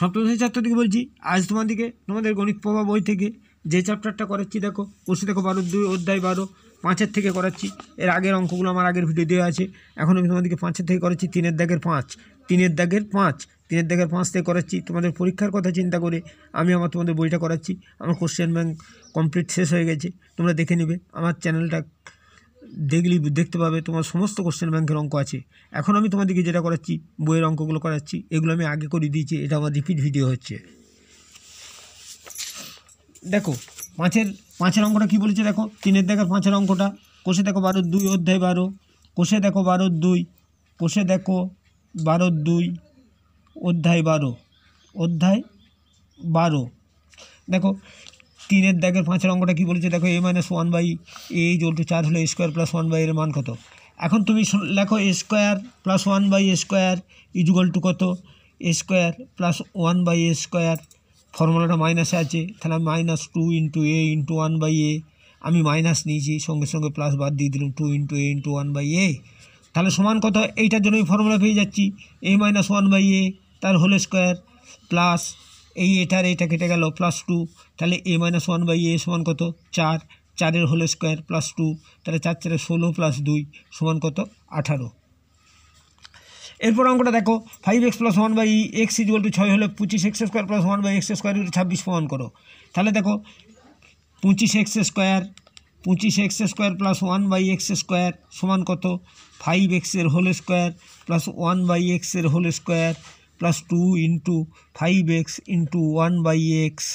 সপ্তমশ্রেণী ছাত্রটিকে বলছি আজ তোমাদেরকে তোমাদের গণিত প্রভাব বই থেকে যে চ্যাপ্টারটা করাচ্ছি দেখো পরশু দেখো বারো দুই অধ্যায় বারো পাঁচের থেকে করাচ্ছি এর আগের অঙ্কগুলো আমার আগের ভিডিও দেওয়া আছে এখন আমি তোমাদেরকে পাঁচের থেকে করাচ্ছি তিনের দাগের পাঁচ তিনের দাগের পাঁচ তিনের দাগের পাঁচ থেকে করাচ্ছি তোমাদের পরীক্ষার কথা চিন্তা করে আমি আমার তোমাদের বইটা করাচ্ছি আমার কোশ্চেন ব্যাংক কমপ্লিট শেষ হয়ে গেছে তোমরা দেখে নেবে আমার চ্যানেলটা দেখলি দেখতে পাবে তোমার সমস্ত কোশ্চেন ব্যাংকের অঙ্ক আছে এখন আমি তোমাদেরকে যেটা করাচ্ছি বইয়ের অঙ্কগুলো করাচ্ছি এগুলো আমি আগে করে দিয়েছি এটা আমার রিপিট ভিডিও হচ্ছে দেখো পাঁচের পাঁচের অঙ্কটা কি বলেছে দেখো তিনের দেখা পাঁচের অঙ্কটা কোষে দেখো বারো দুই অধ্যায় বারো কোষে দেখো বারো দুই কোষে দেখো বারো দুই অধ্যায় বারো অধ্যায় বারো দেখো তিনের দাগের পাঁচের অঙ্কটা কী বলেছে দেখো a minus one by a জোল টু চার হলে স্কোয়ার প্লাস ওয়ান বাই এর মান কত এখন তুমি লেখো a square plus one by a square equal to কত a square plus one by a square ফর্মুলাটা মাইনাসে আছে তাহলে minus two into a into one by a আমি মাইনাস নিয়েছি সঙ্গে সঙ্গে প্লাস বাদ দিয়ে দিলাম two into a into one by a তাহলে সমান কত এইটার জন্য আমি ফর্মুলা পেয়ে যাচ্ছি a minus one by a তার হোল স্কোয়ার প্লাস এই এটার এটা কেটে গেল প্লাস টু তাহলে a minus one by a সমান কত চার চারের হোল স্কোয়ার প্লাস টু তাহলে চার চারে ষোলো প্লাস দুই সমান কত আঠারো এরপর অঙ্কটা দেখো five x plus one by ই এক্স ইজুয়াল টু ছয় হলে পঁচিশ x square plus one by x square ছাব্বিশ প্রমাণ করো তাহলে দেখো পঁচিশ এক্স স্কোয়ার পঁচিশ x square plus one by x square সমান কত ফাইভ এক্সের whole square plus one by এক্সের whole square plus two into five x into one by x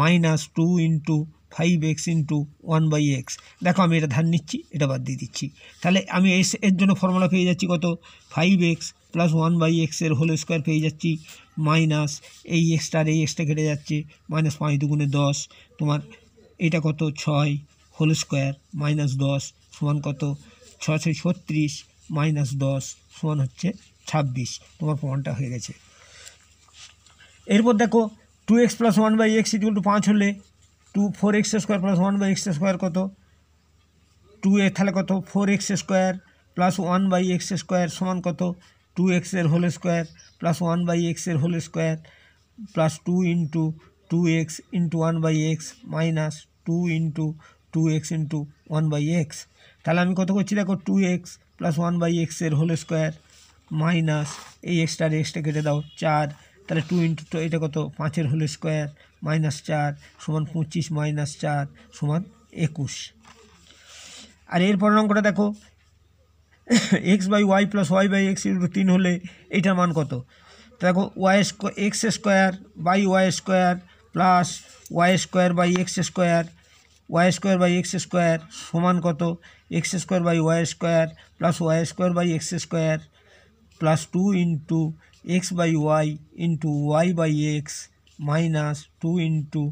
minus two into five x into one by x দেখো আমি এটা ধার নিচ্ছি এটা বাদ দিয়ে দিচ্ছি তাহলে আমি এস এর জন্য ফর্মুলা পেয়ে যাচ্ছি কত five x plus one by এক্সের হোল স্কোয়ার পেয়ে যাচ্ছি মাইনাস এই এক্সটার এই এক্সটা কেটে যাচ্ছে মাইনাস পাঁচ দুগুণে দশ তোমার এটা কত ছয় হোল স্কোয়ার মাইনাস দশ সমান কত ছয় ছয় ছত্রিশ মাইনাস দশ সমান হচ্ছে ছাব্বিশ তোমার প্রমাণটা হয়ে গেছে এরপর দেখো two x plus one by x equal to পাঁচ হলে to four x square plus one by x square কত টু এ তাহলে কত four x square plus one by x square সমান কত টু এক্সের whole square plus one by এক্সের whole square plus two into two x into one by x minus two into two x into one by x তাহলে আমি কত করছি দেখো two x plus one by এক্সের whole square minus a x तारे एस्टे كده দাও 4 তাহলে 2 * 2 এটা কত 5 এর হলে স্কয়ার - 4 = 25 - 4 = 21 আর এর পরের অঙ্কটা দেখো x / y + y / x = 3 হলে এটা মান কত দেখো y² x² y y² + y² / x² y² / x² সমান কত x² / y² + y² / x² plus two into x by y into y by x minus two into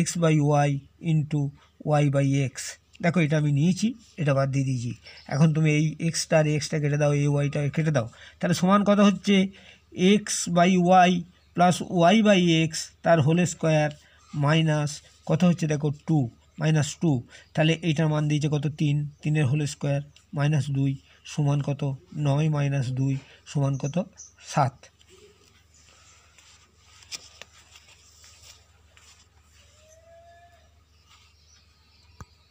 x by y into y by x দেখো এটা আমি নিয়েছি এটা বাদ দিয়ে দিয়েছি এখন তুমি এই এক্সটা আর এক্সটা কেটে দাও এই ওয়াইটা কেটে দাও তাহলে সমান কথা হচ্ছে x by y plus y by x তার হোল স্কোয়ার মাইনাস কত হচ্ছে দেখো টু মাইনাস টু তাহলে এইটার মান দিয়েছে কত তিন তিনের হোল স্কোয়ার মাইনাস দুই সমান কত নয় মাইনাস দুই সমান কত সাত